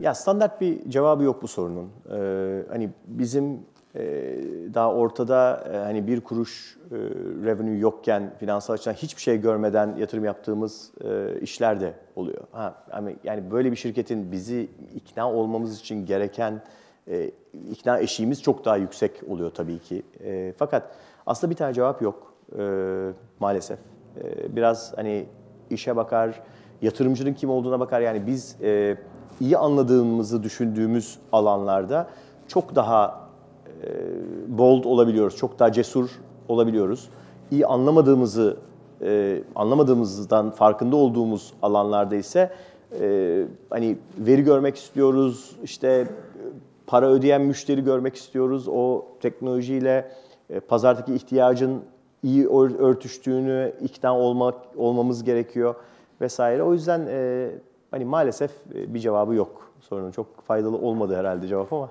Ya standart bir cevabı yok bu sorunun. Ee, hani bizim e, daha ortada e, hani bir kuruş e, revenue yokken finansal açıdan hiçbir şey görmeden yatırım yaptığımız e, işler de oluyor. Ha, yani, yani böyle bir şirketin bizi ikna olmamız için gereken e, ikna eşiğimiz çok daha yüksek oluyor tabii ki. E, fakat aslında bir tane cevap yok e, maalesef. E, biraz hani işe bakar yatırımcının kim olduğuna bakar. Yani biz e, iyi anladığımızı düşündüğümüz alanlarda çok daha e, bold olabiliyoruz, çok daha cesur olabiliyoruz. İyi anlamadığımızı, e, anlamadığımızdan farkında olduğumuz alanlarda ise e, hani veri görmek istiyoruz, işte e, para ödeyen müşteri görmek istiyoruz. O teknolojiyle e, pazardaki ihtiyacın iyi örtüştüğünü ikna olmak olmamız gerekiyor vesaire. O yüzden e, hani maalesef e, bir cevabı yok sorunun. Çok faydalı olmadı herhalde cevap ama.